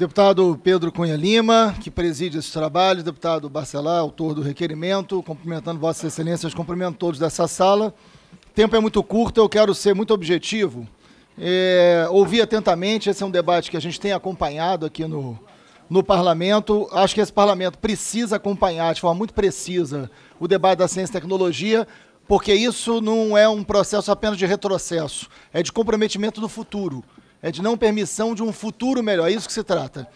Deputado Pedro Cunha Lima, que preside esse trabalho, deputado Barcelar, autor do requerimento, cumprimentando Vossa Excelência, cumprimento todos dessa sala. O tempo é muito curto, eu quero ser muito objetivo. É, ouvi atentamente, esse é um debate que a gente tem acompanhado aqui no, no parlamento. Acho que esse parlamento precisa acompanhar de forma muito precisa o debate da ciência e tecnologia, porque isso não é um processo apenas de retrocesso, é de comprometimento do futuro é de não permissão de um futuro melhor. É isso que se trata.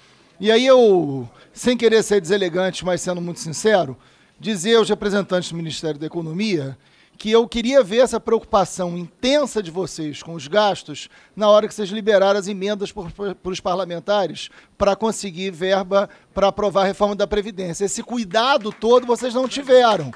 E aí eu, sem querer ser deselegante, mas sendo muito sincero, dizer aos representantes do Ministério da Economia que eu queria ver essa preocupação intensa de vocês com os gastos na hora que vocês liberaram as emendas para os parlamentares para conseguir verba para aprovar a reforma da Previdência. Esse cuidado todo vocês não tiveram.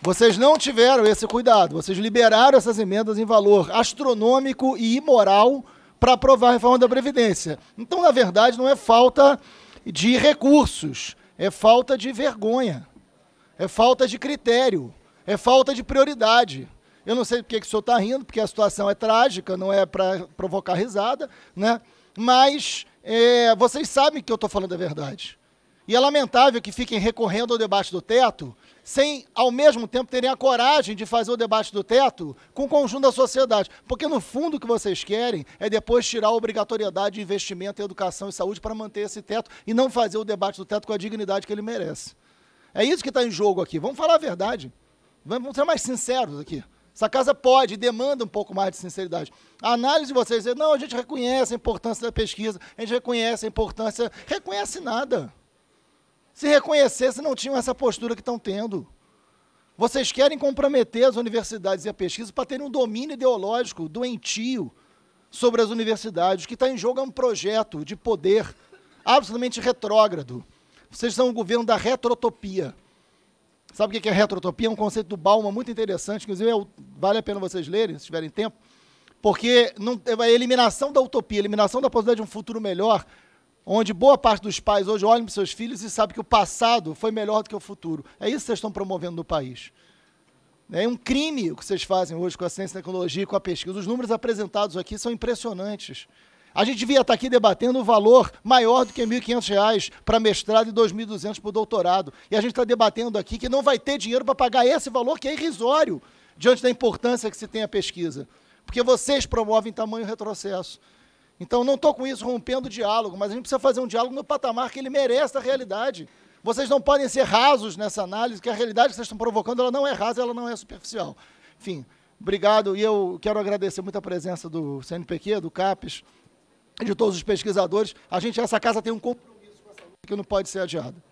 Vocês não tiveram esse cuidado. Vocês liberaram essas emendas em valor astronômico e imoral para aprovar a reforma da Previdência. Então, na verdade, não é falta de recursos, é falta de vergonha, é falta de critério, é falta de prioridade. Eu não sei porque que o senhor está rindo, porque a situação é trágica, não é para provocar risada, né? mas é, vocês sabem que eu estou falando a verdade. E é lamentável que fiquem recorrendo ao debate do teto sem, ao mesmo tempo, terem a coragem de fazer o debate do teto com o conjunto da sociedade. Porque, no fundo, o que vocês querem é depois tirar a obrigatoriedade de investimento em educação e saúde para manter esse teto e não fazer o debate do teto com a dignidade que ele merece. É isso que está em jogo aqui. Vamos falar a verdade. Vamos ser mais sinceros aqui. Essa casa pode, demanda um pouco mais de sinceridade. A análise de vocês é, não, a gente reconhece a importância da pesquisa, a gente reconhece a importância... Reconhece nada se reconhecessem, não tinham essa postura que estão tendo. Vocês querem comprometer as universidades e a pesquisa para terem um domínio ideológico doentio sobre as universidades. O que está em jogo é um projeto de poder absolutamente retrógrado. Vocês são o governo da retrotopia. Sabe o que é retrotopia? É um conceito do Bauman muito interessante, inclusive é, vale a pena vocês lerem, se tiverem tempo, porque não, é a eliminação da utopia, a eliminação da possibilidade de um futuro melhor, onde boa parte dos pais hoje olham para seus filhos e sabe que o passado foi melhor do que o futuro. É isso que vocês estão promovendo no país. É um crime o que vocês fazem hoje com a ciência e tecnologia e com a pesquisa. Os números apresentados aqui são impressionantes. A gente devia estar aqui debatendo um valor maior do que R$ 1.500 para mestrado e R$ 2.200 para o doutorado. E a gente está debatendo aqui que não vai ter dinheiro para pagar esse valor, que é irrisório, diante da importância que se tem a pesquisa. Porque vocês promovem tamanho retrocesso. Então, não estou com isso rompendo o diálogo, mas a gente precisa fazer um diálogo no patamar que ele merece da realidade. Vocês não podem ser rasos nessa análise, que a realidade que vocês estão provocando ela não é rasa, ela não é superficial. Enfim, obrigado e eu quero agradecer muito a presença do CNPq, do CAPES, de todos os pesquisadores. A gente, essa casa tem um compromisso com essa luta que não pode ser adiado.